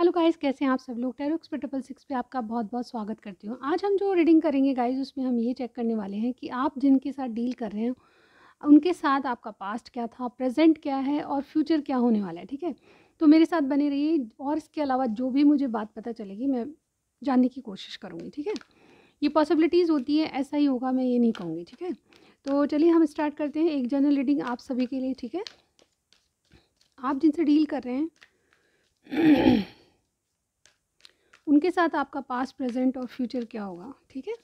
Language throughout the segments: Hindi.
हेलो गाइस कैसे हैं आप सब लोग टेरोक्स पर ट्रिपल सिक्स पे आपका बहुत बहुत स्वागत करती हूँ आज हम जो रीडिंग करेंगे गाइस उसमें हम ये चेक करने वाले हैं कि आप जिनके साथ डील कर रहे हैं उनके साथ आपका पास्ट क्या था प्रेजेंट क्या है और फ्यूचर क्या होने वाला है ठीक है तो मेरे साथ बने रहिए और इसके अलावा जो भी मुझे बात पता चलेगी मैं जानने की कोशिश करूँगी ठीक है ये पॉसिबिलिटीज़ होती है ऐसा ही होगा मैं ये नहीं कहूँगी ठीक है तो चलिए हम स्टार्ट करते हैं एक जनरल रीडिंग आप सभी के लिए ठीक है आप जिनसे डील कर रहे हैं उनके साथ आपका पास प्रेजेंट और फ्यूचर क्या होगा ठीक है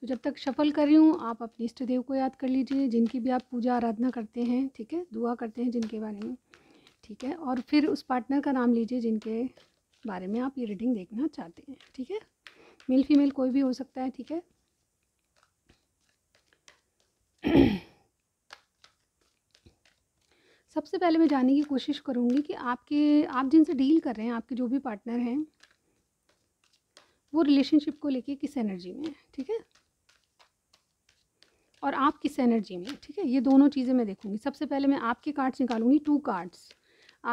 तो जब तक सफल कर रही हूँ आप अपने इष्ट देव को याद कर लीजिए जिनकी भी आप पूजा आराधना करते हैं ठीक है दुआ करते हैं जिनके बारे में ठीक है और फिर उस पार्टनर का नाम लीजिए जिनके बारे में आप ये रीडिंग देखना चाहते हैं ठीक है मेल फीमेल कोई भी हो सकता है ठीक है सबसे पहले मैं जानने की कोशिश करूँगी कि आपके आप जिनसे डील कर रहे हैं आपके जो भी पार्टनर हैं वो रिलेशनशिप को लेके किस एनर्जी में है ठीक है और आप किस एनर्जी में ठीक है ये दोनों चीज़ें मैं देखूँगी सबसे पहले मैं आपके कार्ड्स निकालूंगी टू कार्ड्स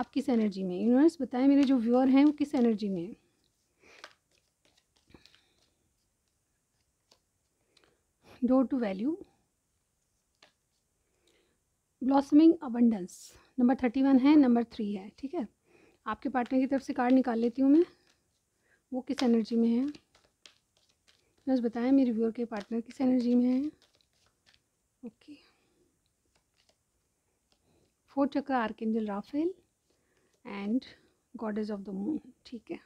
आप किस एनर्जी में यूनिवर्स बताएं मेरे जो व्यूअर हैं वो किस एनर्जी में है door to value blossoming abundance number thirty one है नंबर थ्री है ठीक है आपके पार्टनर की तरफ से कार्ड निकाल लेती हूँ मैं वो किस एनर्जी में है बस बताएं मेरे व्यूअर के पार्टनर किस एनर्जी में है okay four chakra angel Raphael and goddess of the moon ठीक है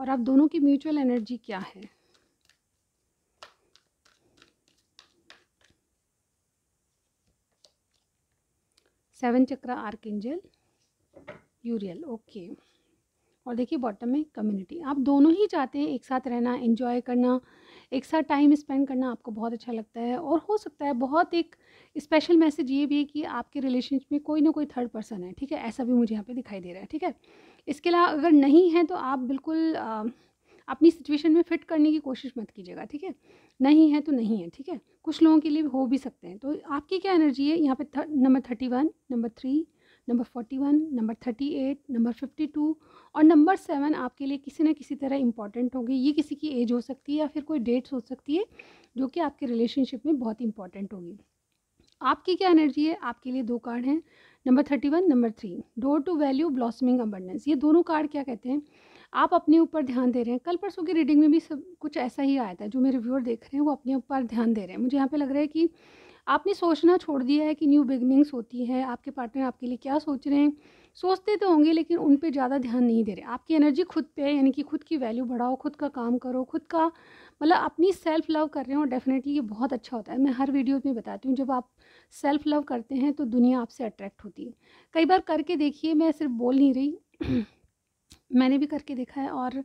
और आप दोनों की म्यूचुअल एनर्जी क्या है seven archangel Uriel okay और देखिए बॉटम में कम्युनिटी आप दोनों ही चाहते हैं एक साथ रहना एंजॉय करना एक साथ टाइम स्पेंड करना आपको बहुत अच्छा लगता है और हो सकता है बहुत एक स्पेशल मैसेज ये भी है कि आपके रिलेशनशिप में कोई ना कोई थर्ड पर्सन है ठीक है ऐसा भी मुझे यहाँ पे दिखाई दे रहा है ठीक है इसके अलावा अगर नहीं है तो आप बिल्कुल आ, अपनी सिचुएशन में फिट करने की कोशिश मत कीजिएगा ठीक है नहीं है तो नहीं है ठीक है कुछ लोगों के लिए हो भी सकते हैं तो आपकी क्या एनर्जी है यहाँ पे number thirty one number three number forty one number thirty eight number fifty two और नंबर सेवन आपके लिए किसी ना किसी तरह इंपॉर्टेंट होगी ये किसी की एज हो सकती है या फिर कोई डेट्स हो सकती है जो कि आपके रिलेशनशिप में बहुत इंपॉर्टेंट होगी आपकी क्या एनर्जी है आपके लिए दो कार्ड हैं number thirty one number three door to value blossoming abundance ये दोनों कार्ड क्या कहते हैं आप अपने ऊपर ध्यान दे रहे हैं कल परसों की रीडिंग में भी सब कुछ ऐसा ही आया था जो मेरे व्यूअर देख रहे हैं वो अपने ऊपर ध्यान दे रहे हैं मुझे यहाँ पे लग रहा है कि आपने सोचना छोड़ दिया है कि न्यू बिगनिंग्स होती है आपके पार्टनर आपके लिए क्या सोच रहे हैं सोचते तो होंगे लेकिन उन पर ज़्यादा ध्यान नहीं दे रहे आपकी एनर्जी खुद पर है यानी कि खुद की वैल्यू बढ़ाओ खुद का काम करो खुद का मतलब अपनी सेल्फ़ लव कर रहे हो डेफिनेटली ये बहुत अच्छा होता है मैं हर वीडियो में बताती हूँ जब आप सेल्फ़ लव करते हैं तो दुनिया आपसे अट्रैक्ट होती है कई बार करके देखिए मैं सिर्फ बोल नहीं रही मैंने भी करके देखा है और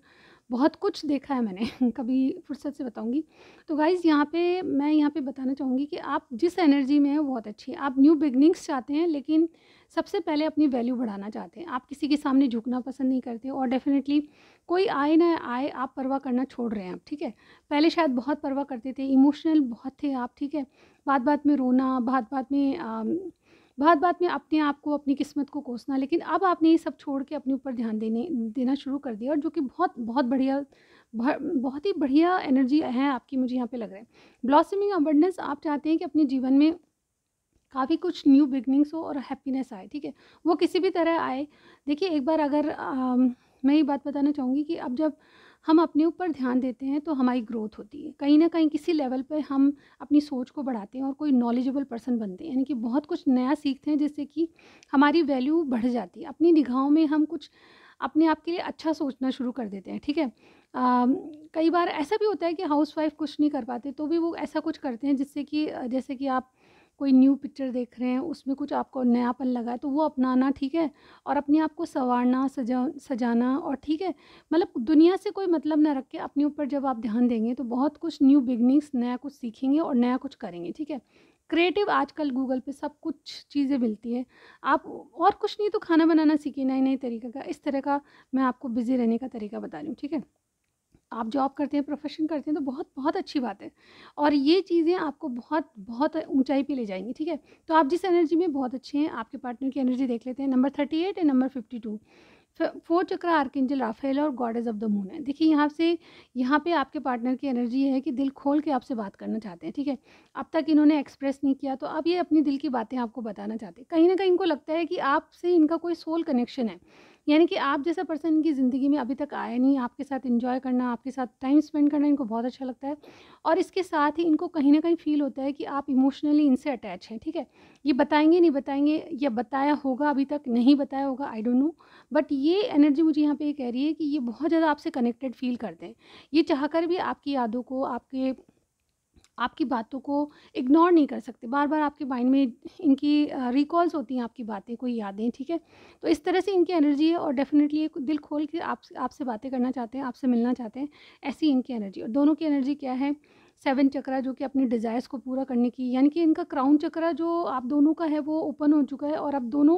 बहुत कुछ देखा है मैंने कभी फुर्सत से बताऊंगी तो गाइज़ यहाँ पे मैं यहाँ पे बताना चाहूँगी कि आप जिस एनर्जी में हैं बहुत अच्छी है आप न्यू बिगनिंग्स चाहते हैं लेकिन सबसे पहले अपनी वैल्यू बढ़ाना चाहते हैं आप किसी के सामने झुकना पसंद नहीं करते और डेफिनेटली कोई आए ना आए आप परवाह करना छोड़ रहे हैं आप ठीक है पहले शायद बहुत परवाह करते थे इमोशनल बहुत थे आप ठीक है बात बात में रोना बात बात में बात बात में अपने आप को अपनी किस्मत को कोसना लेकिन अब आपने ये सब छोड़ के अपने ऊपर ध्यान देने देना शुरू कर दिया और जो कि बहुत बहुत बढ़िया बहुत ही बढ़िया एनर्जी है आपकी मुझे यहाँ पे लग रहा है ब्लॉसमिंग अवेयरनेस आप चाहते हैं कि अपने जीवन में काफ़ी कुछ न्यू बिगनिंग्स हो और हैप्पीनेस आए ठीक है वो किसी भी तरह आए देखिए एक बार अगर आ, मैं ये बात बताना चाहूँगी कि अब जब हम अपने ऊपर ध्यान देते हैं तो हमारी ग्रोथ होती है कहीं ना कहीं किसी लेवल पर हम अपनी सोच को बढ़ाते हैं और कोई नॉलेजेबल पर्सन बनते हैं यानी कि बहुत कुछ नया सीखते हैं जिससे कि हमारी वैल्यू बढ़ जाती है अपनी निगाहों में हम कुछ अपने आप के लिए अच्छा सोचना शुरू कर देते हैं ठीक है आ, कई बार ऐसा भी होता है कि हाउसवाइफ कुछ नहीं कर पाते तो भी वो ऐसा कुछ करते हैं जिससे कि जैसे कि आप कोई न्यू पिक्चर देख रहे हैं उसमें कुछ आपको नयापन लगा है तो वो अपनाना ठीक है और अपने आप को संवारना सजा सजाना और ठीक है मतलब दुनिया से कोई मतलब ना रख के अपने ऊपर जब आप ध्यान देंगे तो बहुत कुछ न्यू बिगनिंग्स नया कुछ सीखेंगे और नया कुछ करेंगे ठीक है क्रिएटिव आजकल गूगल पे सब कुछ चीज़ें मिलती है आप और कुछ नहीं तो खाना बनाना सीखिए नए नए तरीके का इस तरह का मैं आपको बिज़ी रहने का तरीका बता रही हूँ ठीक है आप जॉब करते हैं प्रोफेशन करते हैं तो बहुत बहुत अच्छी बात है और ये चीज़ें आपको बहुत बहुत ऊंचाई पे ले जाएंगी ठीक है तो आप जिस एनर्जी में बहुत अच्छे हैं आपके पार्टनर की एनर्जी देख लेते हैं number thirty eight and number fifty two four chakra archangel Raphael और गॉडेज ऑफ द मून है देखिए यहाँ से यहाँ पे आपके पार्टनर की एनर्जी है कि दिल खोल के आपसे बात करना चाहते हैं ठीक है अब तक इन्होंने एक्सप्रेस नहीं किया तो अब ये अपनी दिल की बातें आपको बताना चाहते हैं कहीं ना कहीं इनको लगता है कि आपसे इनका कोई सोल कनेक्शन है यानी कि आप जैसा पर्सन इनकी ज़िंदगी में अभी तक आया नहीं आपके साथ इन्जॉय करना आपके साथ टाइम स्पेंड करना इनको बहुत अच्छा लगता है और इसके साथ ही इनको कहीं ना कहीं फील होता है कि आप इमोशनली इनसे अटैच हैं ठीक है ये बताएंगे नहीं बताएंगे या बताया होगा अभी तक नहीं बताया होगा आई डोंट नो बट ये एनर्जी मुझे यहाँ पे ये कह रही है कि ये बहुत ज़्यादा आपसे कनेक्टेड फील करते हैं ये चाह भी आपकी यादों को आपके आपकी बातों को इग्नोर नहीं कर सकते बार बार आपके माइंड में इनकी रिकॉल्स होती हैं आपकी बातें कोई यादें ठीक है तो इस तरह से इनकी एनर्जी है और डेफिनेटली एक दिल खोल के आप आपसे बातें करना चाहते हैं आपसे मिलना चाहते हैं ऐसी इनकी एनर्जी और दोनों की एनर्जी क्या है सेवन चक्रा जो कि अपने डिज़ायर्स को पूरा करने की यानी कि इनका क्राउन चक्रा जो आप दोनों का है वो ओपन हो चुका है और अब दोनों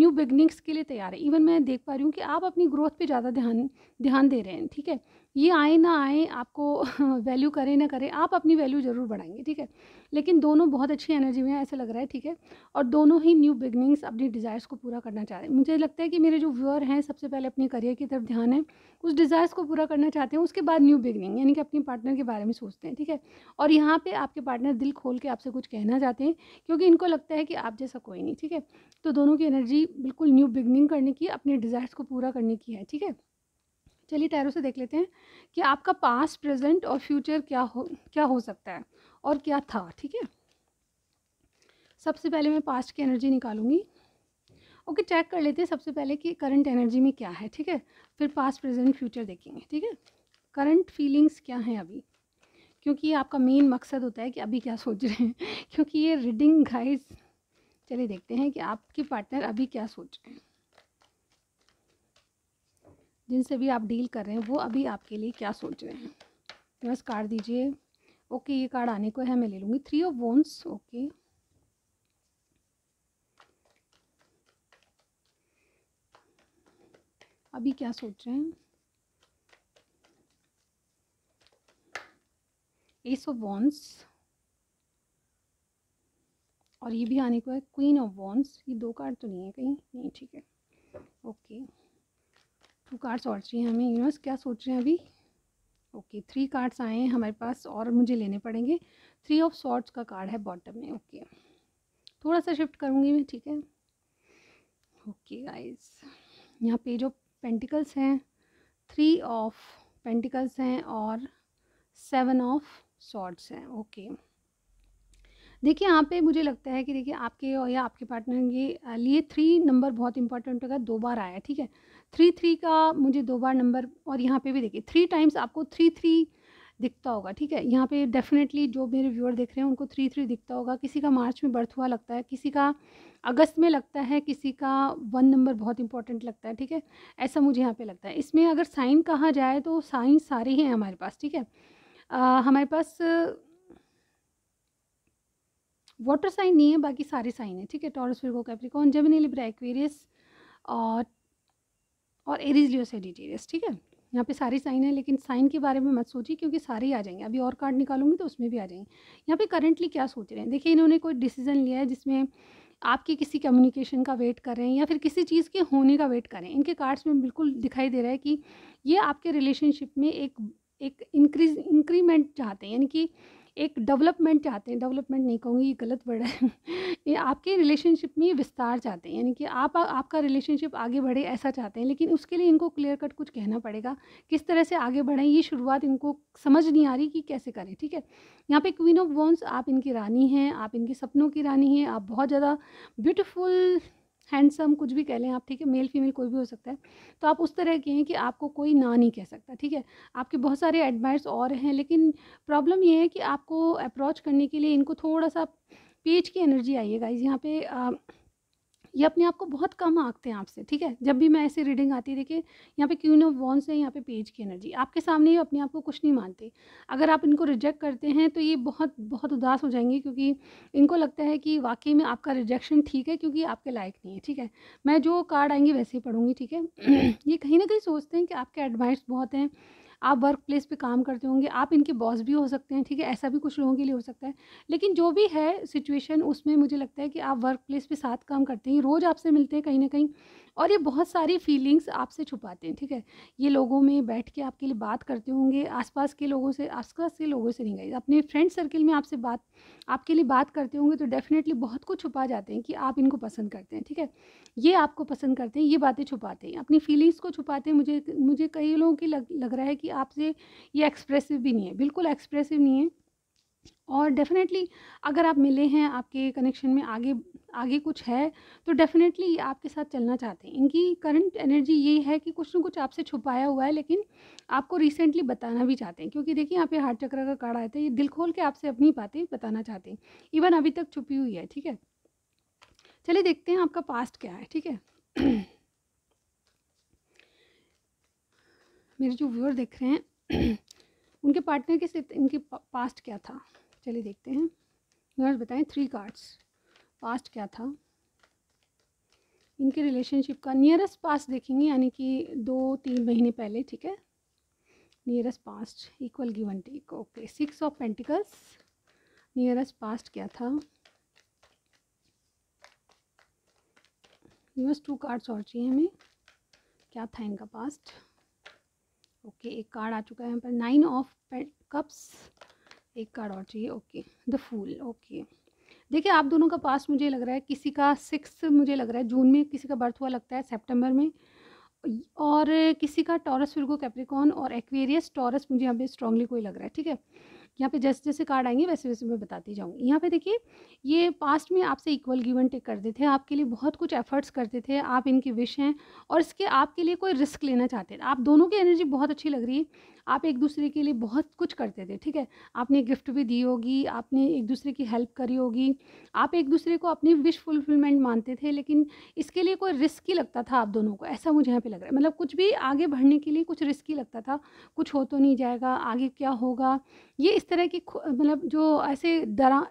न्यू बिगनिंग्स के लिए तैयार है इवन मैं देख पा रही हूँ कि आप अपनी ग्रोथ पे ज़्यादा ध्यान ध्यान दे रहे हैं ठीक है ये आए ना आए आपको वैल्यू करें ना करें आप अपनी वैल्यू ज़रूर बढ़ाएंगे ठीक है लेकिन दोनों बहुत अच्छी एनर्जी में ऐसा लग रहा है ठीक है और दोनों ही न्यू बिगनिंग्स अपनी डिज़ायर्स को पूरा करना चाह रहे हैं मुझे लगता है कि मेरे जो व्यूअर हैं सबसे पहले अपने करियर की तरफ ध्यान है उस डिज़ायर्स को पूरा करना चाहते हैं उसके बाद न्यू बिगनिंग यानी कि अपने पार्टनर के बारे में सोचते हैं ठीक है और यहाँ पर आपके पार्टनर दिल खोल के आपसे कुछ कहना चाहते हैं क्योंकि इनको लगता है कि आप जैसा कोई नहीं ठीक है तो दोनों की एनर्जी बिल्कुल न्यू बिगनिंग करने की अपने डिज़ायर्स को पूरा करने की है ठीक है चलिए टैरो से देख लेते हैं कि आपका पास्ट प्रेजेंट और फ्यूचर क्या हो क्या हो सकता है और क्या था ठीक है सबसे पहले मैं पास्ट की एनर्जी निकालूंगी ओके चेक कर लेते हैं सबसे पहले कि करंट एनर्जी में क्या है ठीक है फिर पास्ट प्रेजेंट फ्यूचर देखेंगे ठीक है करंट फीलिंग्स क्या हैं अभी क्योंकि ये आपका मेन मकसद होता है कि अभी क्या सोच रहे हैं क्योंकि ये रीडिंग गाइस चलिए देखते हैं कि आपके पार्टनर अभी क्या सोच रहे हैं जिनसे भी आप डील कर रहे हैं वो अभी आपके लिए क्या सोच रहे हैं तो बस कार्ड दीजिए ओके ये कार्ड आने को है मैं ले लूँगी थ्री ऑफ वोन्स ओके अभी क्या सोच रहे हैं एस ऑफ वॉन्स और ये भी आने को है क्वीन ऑफ वॉन्स ये दो कार्ड तो नहीं है कहीं नहीं ठीक है ओके okay. टू कार्ड्स और चाहिए हमें यूनिवर्स क्या सोच रहे हैं अभी ओके थ्री कार्ड्स आए हैं हमारे पास और मुझे लेने पड़ेंगे थ्री ऑफ सॉर्ट्स का कार्ड है बॉटम में ओके थोड़ा सा शिफ्ट करूँगी मैं ठीक है ओके गाइस यहाँ पे जो पेंटिकल्स हैं थ्री ऑफ पेंटिकल्स हैं और सेवन ऑफ सॉर्ट्स हैं ओके देखिए यहाँ पे मुझे लगता है कि देखिए आपके और या आपके पार्टनर के लिए थ्री नंबर बहुत इंपॉर्टेंट होगा दो बार आया ठीक है थ्री थ्री का मुझे दो बार नंबर और यहाँ पे भी देखिए थ्री टाइम्स आपको थ्री थ्री दिखता होगा ठीक है यहाँ पे डेफिनेटली जो मेरे व्यूअर देख रहे हैं उनको थ्री थ्री दिखता होगा किसी का मार्च में बर्थ हुआ लगता है किसी का अगस्त में लगता है किसी का वन नंबर बहुत इंपॉर्टेंट लगता है ठीक है ऐसा मुझे यहाँ पे लगता है इसमें अगर साइन कहा जाए तो साइन सारे ही हैं हमारे पास ठीक है आ, हमारे पास वाटर साइन नहीं है बाकी सारे साइन है ठीक है टॉरस फिर कैप्रिकॉन जमिनी लिब्रा एक्वेरियस और और एरीज लियो सेजिटेरियस ठीक है यहाँ पे सारी साइन है लेकिन साइन के बारे में मत सोचिए क्योंकि सारी आ जाएंगे अभी और कार्ड निकालूंगी तो उसमें भी आ जाएंगे यहाँ पे करंटली क्या सोच रहे हैं देखिए इन्होंने कोई डिसीजन लिया है जिसमें आपकी किसी कम्युनिकेशन का वेट कर रहे हैं या फिर किसी चीज़ के होने का वेट करें इनके कार्ड्स में बिल्कुल दिखाई दे रहा है कि ये आपके रिलेशनशिप में एक एक इंक्रीज इंक्रीमेंट चाहते हैं यानी कि एक डेवलपमेंट चाहते हैं डेवलपमेंट नहीं कहूँगी ये गलत वर्ड है ये आपके रिलेशनशिप में विस्तार चाहते हैं यानी कि आप आपका रिलेशनशिप आगे बढ़े ऐसा चाहते हैं लेकिन उसके लिए इनको क्लियर कट कुछ कहना पड़ेगा किस तरह से आगे बढ़ें ये शुरुआत इनको समझ नहीं आ रही कि कैसे करें ठीक है यहाँ पे क्वीन ऑफ वॉन्स आप इनकी रानी हैं आप इनके सपनों की रानी हैं आप बहुत ज़्यादा ब्यूटिफुल हैंडसम कुछ भी कह लें आप ठीक है मेल फीमेल कोई भी हो सकता है तो आप उस तरह के हैं कि आपको कोई ना नहीं कह सकता ठीक है आपके बहुत सारे एडमायर्स और हैं लेकिन प्रॉब्लम ये है कि आपको अप्रोच करने के लिए इनको थोड़ा सा पेज की एनर्जी आई है गाइज यहाँ पे ये अपने आप को बहुत कम आंकते हैं आपसे ठीक है जब भी मैं ऐसी रीडिंग आती है देखिए यहाँ पे क्यून ऑफ वॉन्स है यहाँ पे पेज की एनर्जी आपके सामने ये अपने आप को कुछ नहीं मानते अगर आप इनको रिजेक्ट करते हैं तो ये बहुत बहुत उदास हो जाएंगे क्योंकि इनको लगता है कि वाकई में आपका रिजेक्शन ठीक है क्योंकि आपके लायक नहीं है ठीक है मैं जो कार्ड आएंगे वैसे ही पढ़ूंगी ठीक है ये कहीं ना कहीं सोचते हैं कि आपके एडवाइस बहुत हैं आप वर्क प्लेस पर काम करते होंगे आप इनके बॉस भी हो सकते हैं ठीक है ऐसा भी कुछ लोगों के लिए हो सकता है लेकिन जो भी है सिचुएशन उसमें मुझे लगता है कि आप वर्क प्लेस पर साथ काम करते हैं रोज़ आपसे मिलते हैं कहीं ना कहीं और ये बहुत सारी फीलिंग्स आपसे छुपाते हैं ठीक है ये लोगों में बैठ के आपके लिए बात करते होंगे आसपास के लोगों से आसपास के लोगों से नहीं गई अपने फ्रेंड सर्किल में आपसे बात आपके लिए बात करते होंगे तो डेफिनेटली बहुत कुछ छुपा जाते हैं कि आप इनको पसंद करते हैं ठीक है ये आपको पसंद करते हैं ये बातें छुपाते हैं अपनी फीलिंग्स को छुपाते हैं मुझे मुझे कई लोगों की लग लग रहा है कि कि आपसे ये एक्सप्रेसिव भी नहीं है बिल्कुल एक्सप्रेसिव नहीं है और डेफिनेटली अगर आप मिले हैं आपके कनेक्शन में आगे आगे कुछ है तो डेफिनेटली ये आपके साथ चलना चाहते हैं इनकी करंट एनर्जी यही है कि कुछ ना कुछ आपसे छुपाया हुआ है लेकिन आपको रिसेंटली बताना भी चाहते हैं क्योंकि देखिए यहाँ पे हार्ट चक्र का कार्ड आया था ये दिल खोल के आपसे अपनी बातें बताना चाहते हैं इवन अभी तक छुपी हुई है ठीक है चलिए देखते हैं आपका पास्ट क्या है ठीक है मेरे जो व्यूअर देख रहे हैं उनके पार्टनर के साथ इनके पास्ट क्या था चलिए देखते हैं व्यूअर्स बताएं थ्री कार्ड्स पास्ट क्या था इनके रिलेशनशिप का नियरेस्ट पास्ट देखेंगे यानी कि दो तीन महीने पहले ठीक है nearest past equal given take okay six of pentacles nearest past क्या था यूएस टू कार्ड्स और चाहिए हमें क्या था इनका पास्ट ओके एक कार्ड आ चुका है यहाँ पर नाइन ऑफ कप्स एक कार्ड और चाहिए ओके द फूल ओके देखिए आप दोनों का पास मुझे लग रहा है किसी का सिक्स मुझे लग रहा है जून में किसी का बर्थ हुआ लगता है सेप्टेम्बर में और किसी का टॉरस फिर को कैप्रिकॉन और एक्वेरियस टॉरस मुझे यहाँ पे स्ट्रांगली कोई लग रहा है ठीक है यहाँ पे जैसे जैसे कार्ड आएंगे वैसे वैसे मैं बताती जाऊँगी यहाँ पे देखिए ये पास्ट में आपसे इक्वल गिवन टेक करते थे आपके लिए बहुत कुछ एफर्ट्स करते थे आप इनकी विश हैं और इसके आपके लिए कोई रिस्क लेना चाहते थे आप दोनों की एनर्जी बहुत अच्छी लग रही है आप एक दूसरे के लिए बहुत कुछ करते थे ठीक है आपने गिफ्ट भी दी होगी आपने एक दूसरे की हेल्प करी होगी आप एक दूसरे को अपनी विश फुलफिलमेंट मानते थे लेकिन इसके लिए कोई रिस्क ही लगता था आप दोनों को ऐसा मुझे यहाँ पे लग रहा है मतलब कुछ भी आगे बढ़ने के लिए कुछ रिस्क ही लगता था कुछ हो तो नहीं जाएगा आगे क्या होगा ये इस तरह की मतलब जो ऐसे डरा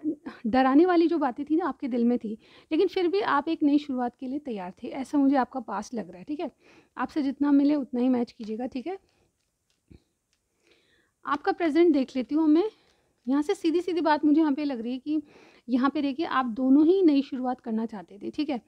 डराने वाली जो बातें थी ना आपके दिल में थी लेकिन फिर भी आप एक नई शुरुआत के लिए तैयार थे ऐसा मुझे आपका पास लग रहा है ठीक है आपसे जितना मिले उतना ही मैच कीजिएगा ठीक है आपका प्रेजेंट देख लेती हूँ मैं यहाँ से सीधी सीधी बात मुझे यहाँ पे लग रही है कि यहाँ पे देखिए आप दोनों ही नई शुरुआत करना चाहते थे ठीक है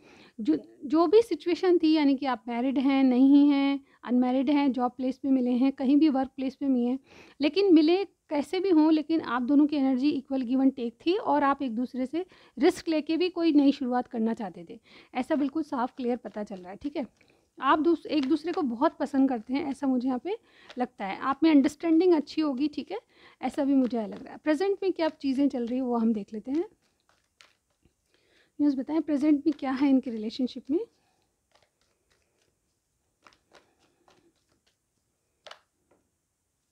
जो जो भी सिचुएशन थी यानी कि आप मैरिड हैं नहीं हैं अनमैरिड हैं जॉब प्लेस पे मिले हैं कहीं भी वर्क प्लेस पे मिले हैं लेकिन मिले कैसे भी हों लेकिन आप दोनों की एनर्जी इक्वल गिवन टेक थी और आप एक दूसरे से रिस्क लेके भी कोई नई शुरुआत करना चाहते थे ऐसा बिल्कुल साफ क्लियर पता चल रहा है ठीक है आप दूस एक दूसरे को बहुत पसंद करते हैं ऐसा मुझे यहाँ पे लगता है आप में अंडरस्टैंडिंग अच्छी होगी ठीक है ऐसा भी मुझे लग रहा है प्रेजेंट में क्या चीज़ें चल रही है वो हम देख लेते हैं न्यूज़ बताएं प्रेजेंट में क्या है इनके रिलेशनशिप में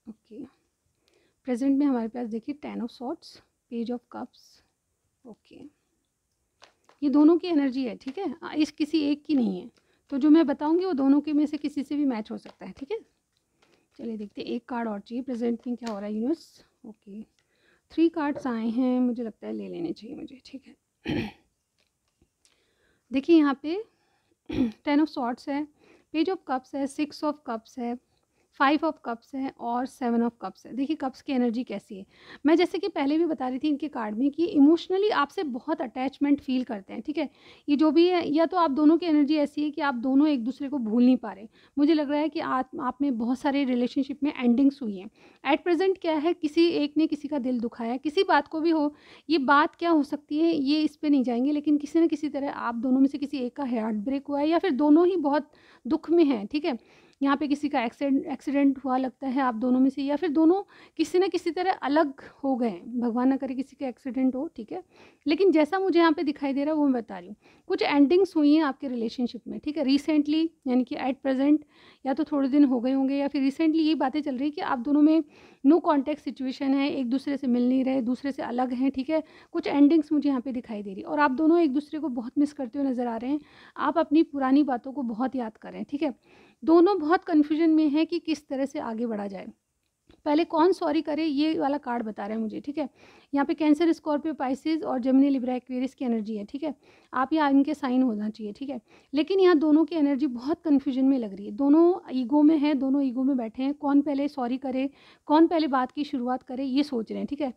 ओके प्रेजेंट में हमारे पास देखिए ten of swords page of cups okay ये दोनों की एनर्जी है ठीक है इस किसी एक की नहीं है तो जो मैं बताऊँगी वो दोनों के में से किसी से भी मैच हो सकता है ठीक है चलिए देखते हैं एक कार्ड और चाहिए प्रेजेंट थिंग क्या हो रहा है यूनिवर्स ओके थ्री कार्ड्स आए हैं मुझे लगता है ले लेने चाहिए मुझे ठीक है देखिए यहाँ पे टेन ऑफ शॉर्ट्स है पेज ऑफ कप्स है सिक्स ऑफ कप्स है फाइव ऑफ कप्स है और सेवन ऑफ कप्स है देखिए कप्स की एनर्जी कैसी है मैं जैसे कि पहले भी बता रही थी इनके कार्ड में कि इमोशनली आपसे बहुत अटैचमेंट फील करते हैं ठीक है ये जो भी है या तो आप दोनों की एनर्जी ऐसी है कि आप दोनों एक दूसरे को भूल नहीं पा रहे मुझे लग रहा है कि आप, आप में बहुत सारे रिलेशनशिप में एंडिंग्स हुई हैं एट प्रेजेंट क्या है किसी एक ने किसी का दिल दुखाया किसी बात को भी हो ये बात क्या हो सकती है ये इस पर नहीं जाएंगे लेकिन किसी न किसी तरह आप दोनों में से किसी एक का हार्ट ब्रेक हुआ है या फिर दोनों ही बहुत दुख में हैं ठीक है यहाँ पे किसी का एक्सीडेंट एक्सीडेंट हुआ लगता है आप दोनों में से या फिर दोनों किसी न किसी तरह अलग हो गए भगवान ना करे किसी का एक्सीडेंट हो ठीक है लेकिन जैसा मुझे यहाँ पे दिखाई दे रहा है वो मैं बता रही हूँ कुछ एंडिंग्स हुई हैं आपके रिलेशनशिप में ठीक है रिसेंटली यानी कि एट प्रेजेंट या तो थोड़े दिन हो गए होंगे या फिर रिसेंटली ये बातें चल रही है कि आप दोनों में नो कॉन्टैक्ट सिचुएशन है एक दूसरे से मिल नहीं रहे दूसरे से अलग हैं ठीक है कुछ एंडिंग्स मुझे यहाँ पे दिखाई दे रही और आप दोनों एक दूसरे को बहुत मिस करते हुए नज़र आ रहे हैं आप अपनी पुरानी बातों को बहुत याद करें ठीक है दोनों बहुत कन्फ्यूजन में हैं कि किस तरह से आगे बढ़ा जाए पहले कौन सॉरी करे ये वाला कार्ड बता रहा है मुझे ठीक है यहाँ पे कैंसर स्कॉर्पियो पाइसिस और जमिनी लिब्रा एक्वेरिस की एनर्जी है ठीक है आप यहाँ इनके साइन होना चाहिए ठीक है लेकिन यहाँ दोनों की एनर्जी बहुत कन्फ्यूजन में लग रही है दोनों ईगो में है दोनों ईगो में बैठे हैं कौन पहले सॉरी करे कौन पहले बात की शुरुआत करे ये सोच रहे हैं ठीक है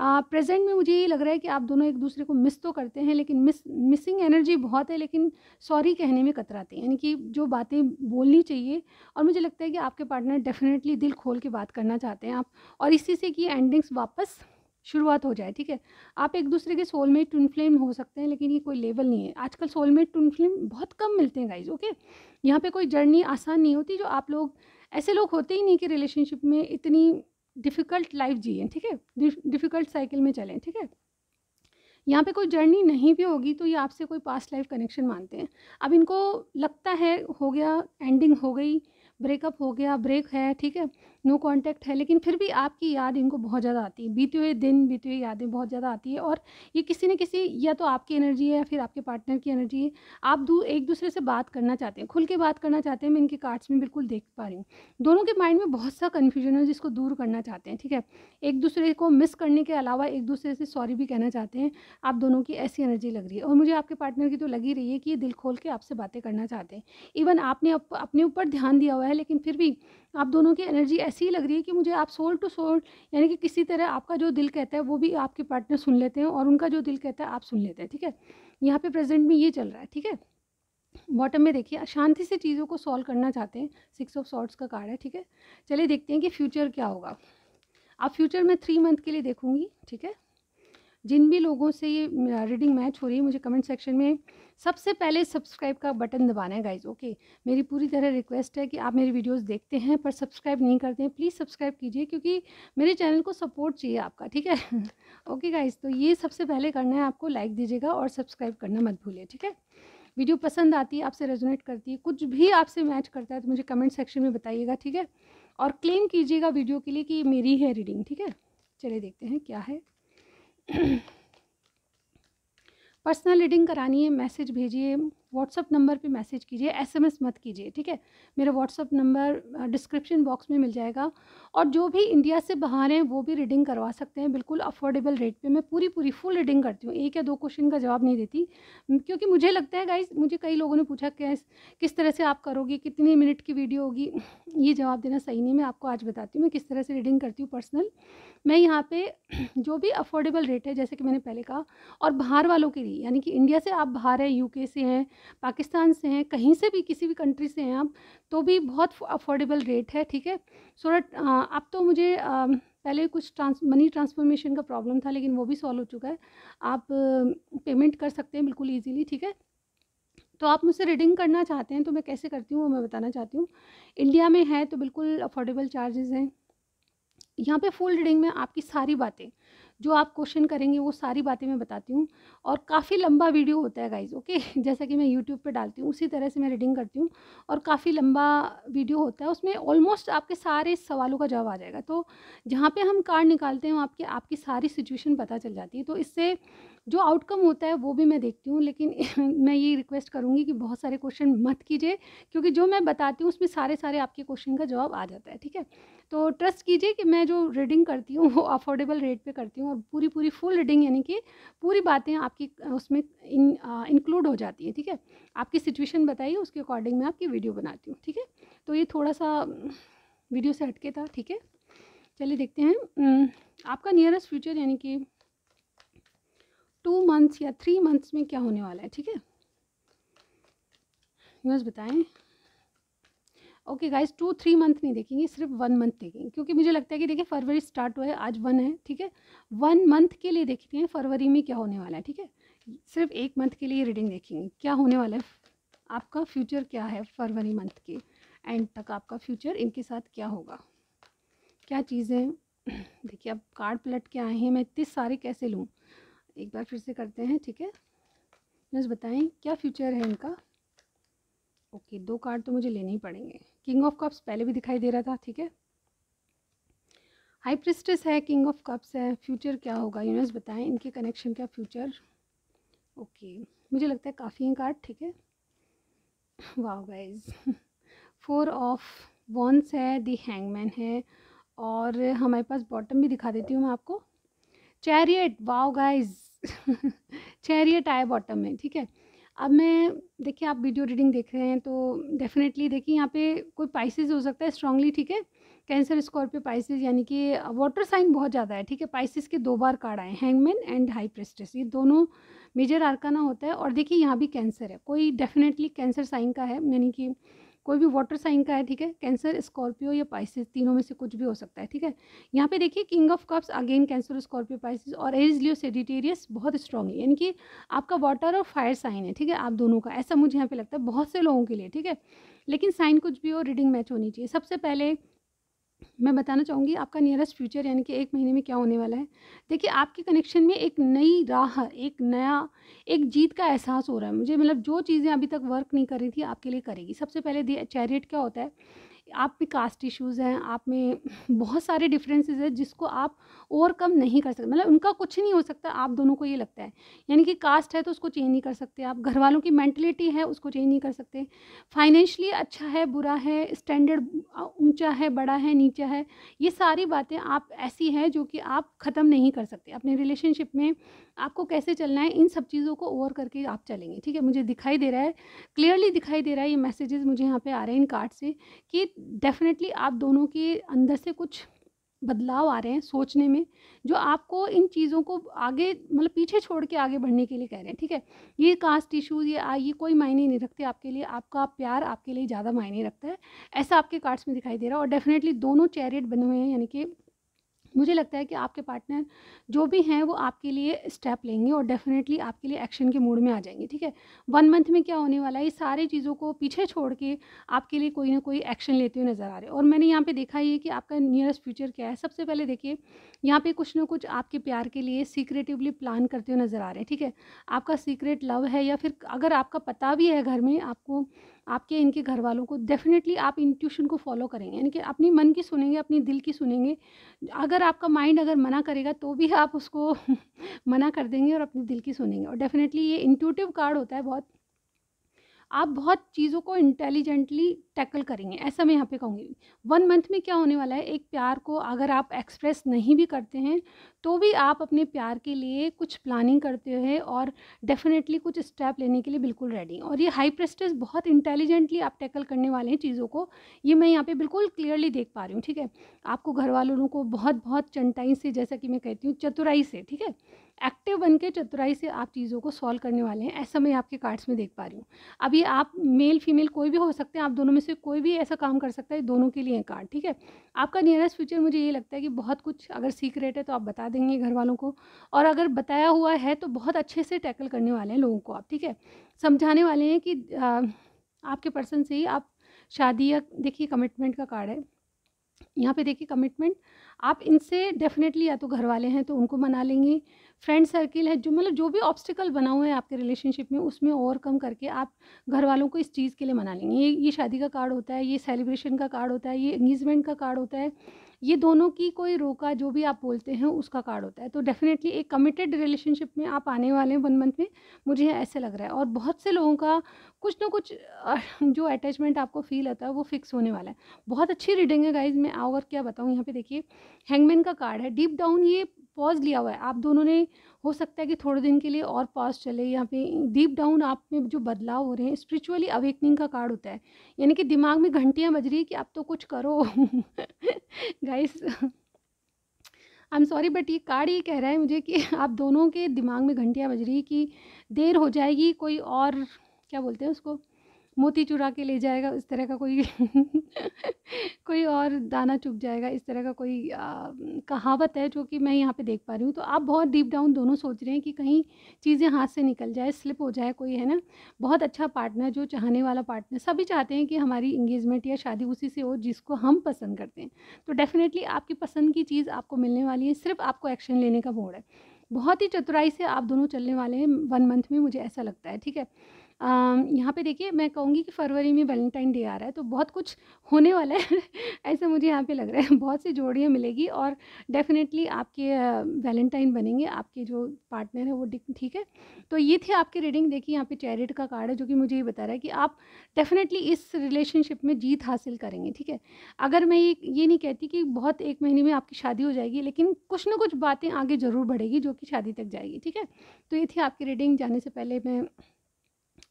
प्रेजेंट में मुझे ये लग रहा है कि आप दोनों एक दूसरे को मिस तो करते हैं लेकिन मिस मिसिंग एनर्जी बहुत है लेकिन सॉरी कहने में कतराते हैं यानी कि जो बातें बोलनी चाहिए और मुझे लगता है कि आपके पार्टनर डेफिनेटली दिल खोल के बात करना चाहते हैं आप और इसी से कि एंडिंग्स वापस शुरुआत हो जाए ठीक है आप एक दूसरे के सोलमेट ट्विन फ्लेम हो सकते हैं लेकिन ये कोई लेवल नहीं है आजकल सोलमेट ट्विन फ्लेम बहुत कम मिलते हैं गाइज ओके यहाँ पे कोई जर्नी आसान नहीं होती जो आप लोग ऐसे लोग होते ही नहीं कि रिलेशनशिप में इतनी डिफ़िकल्ट लाइफ जिए ठीक है डिफ़िकल्ट साइकिल में चलें ठीक है यहाँ पे कोई जर्नी नहीं भी होगी तो ये आपसे कोई पास्ट लाइफ कनेक्शन मानते हैं अब इनको लगता है हो गया एंडिंग हो गई ब्रेकअप हो गया ब्रेक है ठीक है नो कांटेक्ट है लेकिन फिर भी आपकी याद इनको बहुत ज़्यादा आती है बीते हुए दिन बीते हुए यादें बहुत ज़्यादा आती है और ये किसी न किसी या तो आपकी एनर्जी है या फिर आपके पार्टनर की एनर्जी है आप दू एक दूसरे से बात करना चाहते हैं खुल के बात करना चाहते हैं मैं इनके कार्ड्स में बिल्कुल देख पा रही हूँ दोनों के माइंड में बहुत सा कन्फ्यूजन है जिसको दूर करना चाहते हैं ठीक है एक दूसरे को मिस करने के अलावा एक दूसरे से सॉरी भी कहना चाहते हैं आप दोनों की ऐसी एनर्जी लग रही है और मुझे आपके पार्टनर की तो लगी रही है कि ये दिल खोल के आपसे बातें करना चाहते हैं इवन आपने अपने ऊपर ध्यान दिया हुआ है लेकिन फिर भी आप दोनों की एनर्जी ऐसी ही लग रही है कि मुझे आप सोल टू सोल यानी कि किसी तरह आपका जो दिल कहता है वो भी आपके पार्टनर सुन लेते हैं और उनका जो दिल कहता है आप सुन लेते हैं ठीक है यहाँ पे प्रेजेंट में ये चल रहा है ठीक है बॉटम में देखिए शांति से चीज़ों को सॉल्व करना चाहते हैं सिक्स ऑफ सॉर्ट्स का कार्ड है ठीक है चलिए देखते हैं कि फ्यूचर क्या होगा आप फ्यूचर में थ्री मंथ के लिए देखूँगी ठीक है जिन भी लोगों से ये रीडिंग मैच हो रही है मुझे कमेंट सेक्शन में सबसे पहले सब्सक्राइब का बटन दबाना है गाइज ओके मेरी पूरी तरह रिक्वेस्ट है कि आप मेरी वीडियोस देखते हैं पर सब्सक्राइब नहीं करते हैं प्लीज़ सब्सक्राइब कीजिए क्योंकि मेरे चैनल को सपोर्ट चाहिए आपका ठीक है ओके गाइज तो ये सबसे पहले करना है आपको लाइक दीजिएगा और सब्सक्राइब करना मत भूलिए ठीक है वीडियो पसंद आती है आपसे रेजोनेट करती है कुछ भी आपसे मैच करता है तो मुझे कमेंट सेक्शन में बताइएगा ठीक है और क्लेम कीजिएगा वीडियो के लिए कि ये मेरी है रीडिंग ठीक है चलिए देखते हैं क्या है पर्सनल रीडिंग करानी है मैसेज भेजिए व्हाट्सअप नंबर पे मैसेज कीजिए एसएमएस मत कीजिए ठीक है मेरा व्हाट्सअप नंबर डिस्क्रिप्शन बॉक्स में मिल जाएगा और जो भी इंडिया से बाहर हैं वो भी रीडिंग करवा सकते हैं बिल्कुल अफोर्डेबल रेट पे मैं पूरी पूरी फुल रीडिंग करती हूँ एक या दो क्वेश्चन का जवाब नहीं देती क्योंकि मुझे लगता है गाइज मुझे कई लोगों ने पूछा कि किस तरह से आप करोगी कितनी मिनट की वीडियो होगी ये जवाब देना सही नहीं मैं आपको आज बताती हूँ मैं किस तरह से रीडिंग करती हूँ पर्सनल मैं यहाँ पे जो भी अफोर्डेबल रेट है जैसे कि मैंने पहले कहा और बाहर वालों के लिए यानी कि इंडिया से आप बाहर हैं यूके से हैं पाकिस्तान से हैं कहीं से भी किसी भी कंट्री से हैं आप तो भी बहुत अफोर्डेबल रेट है ठीक है सूरत अब तो मुझे आ, पहले कुछ ट्रांस मनी ट्रांसफॉर्मेशन का प्रॉब्लम था लेकिन वो भी सॉल्व हो चुका है आप पेमेंट कर सकते हैं बिल्कुल ईजीली ठीक है तो आप मुझसे रीडिंग करना चाहते हैं तो मैं कैसे करती हूँ वो मैं बताना चाहती हूँ इंडिया में है तो बिल्कुल अफोर्डेबल चार्जेस हैं यहाँ पे फुल रीडिंग में आपकी सारी बातें जो आप क्वेश्चन करेंगे वो सारी बातें मैं बताती हूँ और काफ़ी लंबा वीडियो होता है गाइज ओके जैसा कि मैं यूट्यूब पे डालती हूँ उसी तरह से मैं रीडिंग करती हूँ और काफ़ी लंबा वीडियो होता है उसमें ऑलमोस्ट आपके सारे सवालों का जवाब आ जाएगा तो जहाँ पर हम कार्ड निकालते हैं वहाँ आपके आपकी सारी सिचुएशन पता चल जाती है तो इससे जो आउटकम होता है वो भी मैं देखती हूँ लेकिन मैं ये रिक्वेस्ट करूँगी कि बहुत सारे क्वेश्चन मत कीजिए क्योंकि जो मैं बताती हूँ उसमें सारे सारे आपके क्वेश्चन का जवाब आ जाता है ठीक है तो ट्रस्ट कीजिए कि मैं जो रीडिंग करती हूँ वो अफोर्डेबल रेट पे करती हूँ और पूरी पूरी फुल रीडिंग यानी कि पूरी बातें आपकी उसमें इन इंक्लूड हो जाती है ठीक है आपकी सिचुएशन बताइए उसके अकॉर्डिंग मैं आपकी वीडियो बनाती हूँ ठीक है तो ये थोड़ा सा वीडियो से हटके था ठीक है चलिए देखते हैं आपका नियरेस्ट फ्यूचर यानी कि टू मंथ्स या थ्री मंथ्स में क्या होने वाला है ठीक है यूज बताएं okay guys two three month नहीं देखेंगे सिर्फ वन मंथ देखेंगे क्योंकि मुझे लगता है कि देखिए फरवरी स्टार्ट हुआ है आज वन है ठीक है वन मंथ के लिए देखते हैं फरवरी में क्या होने वाला है ठीक है सिर्फ एक मंथ के लिए रीडिंग देखेंगे क्या होने वाला है आपका फ्यूचर क्या है फरवरी मंथ के एंड तक आपका फ्यूचर इनके साथ क्या होगा क्या चीज़ें देखिए अब कार्ड पलट के आए हैं मैं इतने सारे कैसे लूँ एक बार फिर से करते हैं ठीक है बस बताएं क्या फ्यूचर है इनका ओके दो कार्ड तो मुझे लेने ही पड़ेंगे किंग ऑफ कप्स पहले भी दिखाई दे रहा था ठीक है हाई प्रिस्टेस है किंग ऑफ कप्स है फ्यूचर क्या होगा यूनिवर्स बताएं इनके कनेक्शन क्या फ्यूचर ओके मुझे लगता है काफ़ी हैं कार्ड ठीक है वाह गाइज फोर ऑफ वॉन्स है दी हैंगमैन है और हमारे पास बॉटम भी दिखा देती हूँ मैं आपको चैरियट वाओ गाइस चैरियट आया बॉटम में ठीक है अब मैं देखिए आप वीडियो रीडिंग देख रहे हैं तो डेफिनेटली देखिए यहाँ पे कोई पाइसिस हो सकता है स्ट्रांगली ठीक है कैंसर स्कॉर्पियो पाइसिस यानी कि वाटर साइन बहुत ज़्यादा है ठीक है पाइसिस के दो बार कार्ड आए हैंगमैन एंड हाई प्रेस्टेस ये दोनों मेजर आर्काना होता है और देखिए यहाँ भी कैंसर है कोई डेफिनेटली कैंसर साइन का है यानी कि कोई भी वाटर साइन का है ठीक है कैंसर स्कॉर्पियो या पाइसिस तीनों में से कुछ भी हो सकता है ठीक है यहाँ पे देखिए king of cups again Cancer Scorpio Pisces और एज लियो सेडिटेरियस बहुत स्ट्रॉन्ग है यानी कि आपका वाटर और फायर साइन है ठीक है आप दोनों का ऐसा मुझे यहाँ पर लगता है बहुत से लोगों के लिए ठीक है लेकिन साइन कुछ भी हो रीडिंग मैच होनी चाहिए सबसे पहले मैं बताना चाहूँगी आपका नियरेस्ट फ्यूचर यानी कि एक महीने में क्या होने वाला है देखिए आपके कनेक्शन में एक नई राह एक नया एक जीत का एहसास हो रहा है मुझे मतलब जो चीज़ें अभी तक वर्क नहीं कर रही थी आपके लिए करेगी सबसे पहले चैरियट क्या होता है आप में कास्ट इश्यूज़ हैं आप में बहुत सारे डिफरेंसेस हैं जिसको आप ओवरकम नहीं कर सकते मतलब उनका कुछ नहीं हो सकता आप दोनों को ये लगता है यानी कि कास्ट है तो उसको चेंज नहीं कर सकते आप घर वालों की मैंटलिटी है उसको चेंज नहीं कर सकते फाइनेंशली अच्छा है बुरा है स्टैंडर्ड ऊंचा है बड़ा है नीचा है ये सारी बातें आप ऐसी हैं जो कि आप ख़त्म नहीं कर सकते अपने रिलेशनशिप में आपको कैसे चलना है इन सब चीज़ों को ओवर करके आप चलेंगे ठीक है मुझे दिखाई दे रहा है क्लियरली दिखाई दे रहा है ये मैसेजेस मुझे यहाँ पे आ रहे हैं इन कार्ड से कि डेफिनेटली आप दोनों के अंदर से कुछ बदलाव आ रहे हैं सोचने में जो आपको इन चीज़ों को आगे मतलब पीछे छोड़ के आगे बढ़ने के लिए कह रहे हैं ठीक है ये कास्ट इशूज़ ये आ, ये कोई मायने नहीं रखते आपके लिए आपका प्यार आपके लिए ज़्यादा मायने रखता है ऐसा आपके कार्ड्स में दिखाई दे रहा है और डेफिनेटली दोनों चैरियट बने हुए हैं यानी कि मुझे लगता है कि आपके पार्टनर जो भी हैं वो आपके लिए स्टेप लेंगे और डेफिनेटली आपके लिए एक्शन के मूड में आ जाएंगे ठीक है वन मंथ में क्या होने वाला है ये सारी चीज़ों को पीछे छोड़ के आपके लिए कोई ना कोई एक्शन लेते हुए नज़र आ रहे और मैंने यहाँ पे देखा ये कि आपका नियरेस्ट फ्यूचर क्या है सबसे पहले देखिए यहाँ पे कुछ ना कुछ आपके प्यार के लिए सीक्रेटिवली प्लान करते हुए नज़र आ रहे हैं ठीक है आपका सीक्रेट लव है या फिर अगर आपका पता भी है घर में आपको आपके इनके घर वालों को डेफिनेटली आप इंट्यूशन को फॉलो करेंगे यानी कि अपनी मन की सुनेंगे अपनी दिल की सुनेंगे अगर आपका माइंड अगर मना करेगा तो भी आप उसको मना कर देंगे और अपने दिल की सुनेंगे और डेफिनेटली ये इंट्यूटिव कार्ड होता है बहुत आप बहुत चीज़ों को इंटेलिजेंटली टैकल करेंगे ऐसा मैं यहाँ पे कहूँगी वन मंथ में क्या होने वाला है एक प्यार को अगर आप एक्सप्रेस नहीं भी करते हैं तो भी आप अपने प्यार के लिए कुछ प्लानिंग करते हैं और डेफिनेटली कुछ स्टेप लेने के लिए बिल्कुल रेडी और ये हाई प्रेस्टेस बहुत इंटेलिजेंटली आप टैकल करने वाले हैं चीज़ों को ये मैं यहाँ पर बिल्कुल क्लियरली देख पा रही हूँ ठीक है आपको घर वालों को बहुत बहुत चंटाई से जैसा कि मैं कहती हूँ चतुराई से ठीक है एक्टिव बन के चतुराई से आप चीज़ों को सॉल्व करने वाले हैं ऐसा मैं आपके कार्ड्स में देख पा रही हूँ अब ये आप मेल फीमेल कोई भी हो सकते हैं आप दोनों में से कोई भी ऐसा काम कर सकता है दोनों के लिए कार्ड ठीक है आपका नियरेस्ट फ्यूचर मुझे ये लगता है कि बहुत कुछ अगर सीक्रेट है तो आप बता देंगे घर वालों को और अगर बताया हुआ है तो बहुत अच्छे से टैकल करने वाले हैं लोगों को आप ठीक है समझाने वाले हैं कि आ, आपके पर्सन से ही आप शादी या देखिए कमिटमेंट का कार्ड है यहाँ पे देखिए कमिटमेंट आप इनसे डेफिनेटली या तो घर वाले हैं तो उनको मना लेंगे फ्रेंड सर्किल है जो मतलब जो भी ऑब्स्टिकल बना हुआ है आपके रिलेशनशिप में उसमें ओवरकम करके आप घर वालों को इस चीज़ के लिए मना लेंगे ये ये शादी का कार्ड होता है ये सेलिब्रेशन का कार्ड होता है ये एंगेजमेंट का कार्ड होता है ये दोनों की कोई रोका जो भी आप बोलते हैं उसका कार्ड होता है तो डेफिनेटली एक कमिटेड रिलेशनशिप में आप आने वाले हैं वन मंथ में मुझे ऐसे लग रहा है और बहुत से लोगों का कुछ ना कुछ जो अटैचमेंट आपको फील होता है वो फिक्स होने वाला है बहुत अच्छी रीडिंग है गाइज मैं और क्या बताऊँ यहाँ पे देखिए हैंगमैन का कार्ड है डीप डाउन ये पॉज लिया हुआ है आप दोनों ने हो सकता है कि थोड़े दिन के लिए और पॉज चले यहाँ पे डीप डाउन आप में जो बदलाव हो रहे हैं स्पिरिचुअली अवेकनिंग का कार्ड होता है यानी कि दिमाग में घंटियाँ बज रही है कि आप तो कुछ करो guys I am sorry but ये कार्ड ये कह रहा है मुझे कि आप दोनों के दिमाग में घंटियाँ बज रही है कि देर हो जाएगी कोई और क्या बोलते हैं उसको मोती चुरा के ले जाएगा इस तरह का कोई कोई और दाना चुप जाएगा इस तरह का कोई आ, कहावत है जो कि मैं यहाँ पे देख पा रही हूँ तो आप बहुत डीप डाउन दोनों सोच रहे हैं कि कहीं चीज़ें हाथ से निकल जाए स्लिप हो जाए कोई है ना बहुत अच्छा पार्टनर जो चाहने वाला पार्टनर सभी चाहते हैं कि हमारी इंगेजमेंट या शादी उसी से हो जिसको हम पसंद करते हैं तो डेफिनेटली आपकी पसंद की चीज़ आपको मिलने वाली है सिर्फ आपको एक्शन लेने का मोड़ है बहुत ही चतुराई से आप दोनों चलने वाले हैं वन मंथ में मुझे ऐसा लगता है ठीक है यहाँ पे देखिए मैं कहूँगी कि फरवरी में वैलेंटाइन डे आ रहा है तो बहुत कुछ होने वाला है ऐसा मुझे यहाँ पे लग रहा है बहुत सी जोड़ियाँ मिलेगी और डेफिनेटली आपके वैलेंटाइन बनेंगे आपके जो पार्टनर है वो ठीक है तो ये थे आपके रीडिंग देखिए यहाँ पे चैरिट का कार्ड है जो कि मुझे ये बता रहा है कि आप डेफिनेटली इस रिलेशनशिप में जीत हासिल करेंगे ठीक है अगर मैं ये ये नहीं कहती कि बहुत एक महीने में आपकी शादी हो जाएगी लेकिन कुछ ना कुछ बातें आगे ज़रूर बढ़ेगी जो कि शादी तक जाएगी ठीक है तो ये थी आपकी रीडिंग जाने से पहले मैं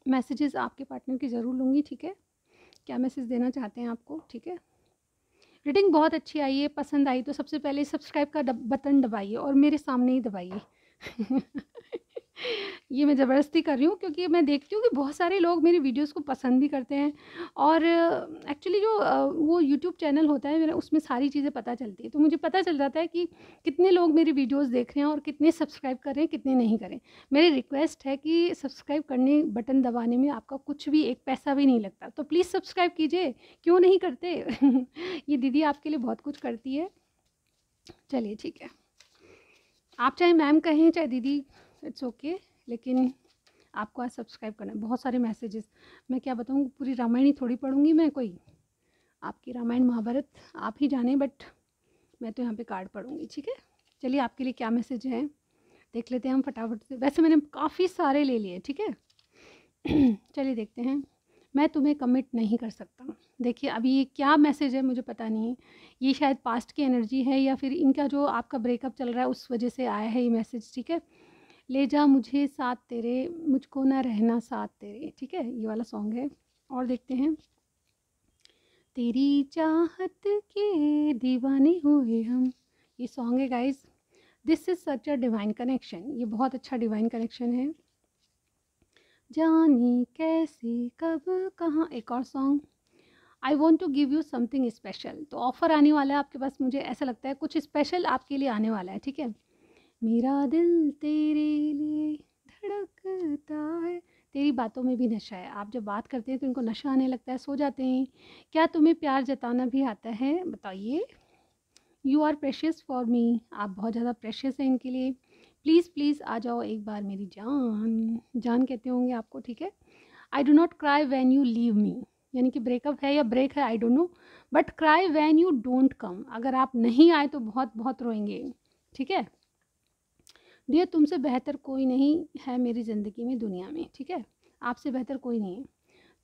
मैसेजेस आपके पार्टनर की ज़रूर लूँगी ठीक है क्या मैसेज देना चाहते हैं आपको ठीक है रीडिंग बहुत अच्छी आई है पसंद आई तो सबसे पहले सब्सक्राइब का बटन दबाइए और मेरे सामने ही दबाइए ये मैं ज़बरदस्ती कर रही हूँ क्योंकि मैं देखती हूँ कि बहुत सारे लोग मेरी वीडियोस को पसंद भी करते हैं और एक्चुअली जो वो यूट्यूब चैनल होता है मेरा उसमें सारी चीज़ें पता चलती है तो मुझे पता चल जाता है कि कितने लोग मेरी वीडियोस देख रहे हैं और कितने सब्सक्राइब कर रहे हैं कितने नहीं करें मेरी रिक्वेस्ट है कि सब्सक्राइब करने बटन दबाने में आपका कुछ भी एक पैसा भी नहीं लगता तो प्लीज़ सब्सक्राइब कीजिए क्यों नहीं करते ये दीदी आपके लिए बहुत कुछ करती है चलिए ठीक है आप चाहे मैम कहें चाहे दीदी इट्स ओके लेकिन आपको आज सब्सक्राइब करना है बहुत सारे मैसेजेस मैं क्या बताऊँ पूरी रामायण ही थोड़ी पढ़ूँगी मैं कोई आपकी रामायण महाभारत आप ही जाने बट मैं तो यहाँ पे कार्ड पढ़ूँगी ठीक है चलिए आपके लिए क्या मैसेज है देख लेते हैं हम फटाफट से वैसे मैंने काफ़ी सारे ले लिए ठीक है चलिए देखते हैं मैं तुम्हें कमिट नहीं कर सकता देखिए अभी ये क्या मैसेज है मुझे पता नहीं ये शायद पास्ट की एनर्जी है या फिर इनका जो आपका ब्रेकअप चल रहा है उस वजह से आया है ये मैसेज ठीक है ले जा मुझे साथ तेरे मुझको ना रहना साथ तेरे ठीक है ये वाला सॉन्ग है और देखते हैं तेरी चाहत के दीवाने हुए हम ये सॉन्ग है guys this is such a divine connection ये बहुत अच्छा डिवाइन कनेक्शन है जानी कैसे कब कहाँ एक और song I want to give you something special तो ऑफ़र आने वाला है आपके पास मुझे ऐसा लगता है कुछ स्पेशल आपके लिए आने वाला है ठीक है मेरा दिल तेरे लिए धड़कता है तेरी बातों में भी नशा है आप जब बात करते हैं तो इनको नशा आने लगता है सो जाते हैं क्या तुम्हें प्यार जताना भी आता है बताइए you are precious for me आप बहुत ज़्यादा प्रेशियस हैं इनके लिए प्लीज़ प्लीज़ आ जाओ एक बार मेरी जान जान कहते होंगे आपको ठीक है I do not cry when you leave me यानी कि ब्रेकअप है या ब्रेक है I don't know but cry when you don't come अगर आप नहीं आए तो बहुत बहुत रोएंगे ठीक है भैया तुमसे बेहतर कोई नहीं है मेरी ज़िंदगी में दुनिया में ठीक है आपसे बेहतर कोई नहीं है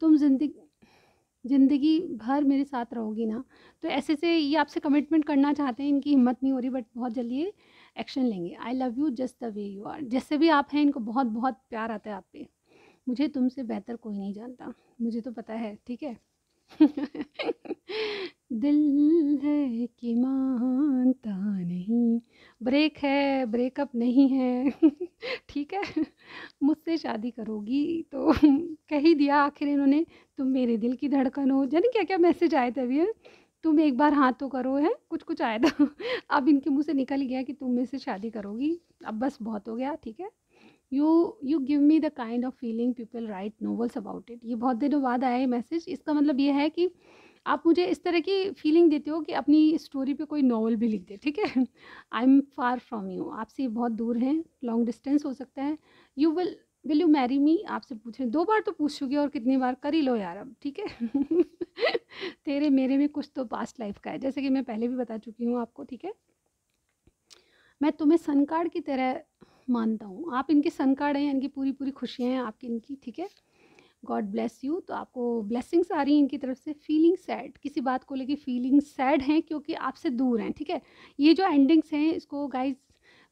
तुम जिंदगी ज़िंदगी भर मेरे साथ रहोगी ना तो ऐसे से ये आपसे कमिटमेंट करना चाहते हैं इनकी हिम्मत नहीं हो रही बट बहुत जल्दी ये एक्शन लेंगे I love you just the way you are जैसे भी आप हैं इनको बहुत बहुत प्यार आता है आप पे मुझे तुमसे बेहतर कोई नहीं जानता मुझे तो पता है ठीक है दिल है कि मानता नहीं ब्रेक है ब्रेकअप नहीं है ठीक है मुझसे शादी करोगी तो कह ही दिया आखिर इन्होंने तुम मेरे दिल की धड़कन हो जानी क्या क्या मैसेज आए थे अभी तुम एक बार हाँ तो करो है कुछ कुछ आया था अब इनके मुँह से निकल गया कि तुम मेरे से शादी करोगी अब बस बहुत हो गया ठीक है you you give me the kind of feeling people write novels about it ये बहुत दिनों बाद आया है मैसेज इसका मतलब ये है कि आप मुझे इस तरह की फीलिंग देते हो कि अपनी स्टोरी पे कोई नावल भी लिख दे ठीक है I am far from you आपसे बहुत दूर हैं लॉन्ग डिस्टेंस हो सकता है you will will you marry me आपसे पूछें दो बार तो पूछ चुकी और कितनी बार कर ही लो यार अब ठीक है तेरे मेरे में कुछ तो पास्ट लाइफ का है जैसे कि मैं पहले भी बता चुकी हूँ आपको ठीक है मैं तुम्हें सनकार्ड की तरह मानता हूँ आप इनके सन कार्ड हैं इनकी पूरी पूरी खुशियाँ हैं आपकी इनकी ठीक है गॉड ब्लेस यू तो आपको ब्लेसिंग्स आ रही हैं इनकी तरफ से फीलिंग सैड किसी बात को लेके फीलिंग सैड हैं क्योंकि आपसे दूर हैं ठीक है ये जो एंडिंग्स हैं इसको गाइज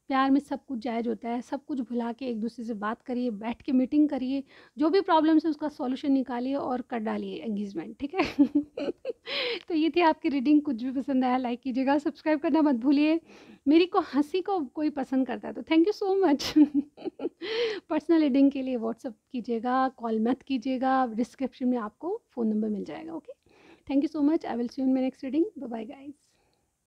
प्यार में सब कुछ जायज़ होता है सब कुछ भुला के एक दूसरे से बात करिए बैठ के मीटिंग करिए जो भी प्रॉब्लम्स है उसका सॉल्यूशन निकालिए और कर डालिए एंगेजमेंट ठीक है तो ये थी आपकी रीडिंग कुछ भी पसंद आया लाइक कीजिएगा सब्सक्राइब करना मत भूलिए मेरी को हंसी को कोई पसंद करता है तो thank you so much personal reading के लिए व्हाट्सअप कीजिएगा कॉल मत कीजिएगा डिस्क्रिप्शन में आपको फ़ोन नंबर मिल जाएगा okay thank you so much I will see you in my next reading bye guys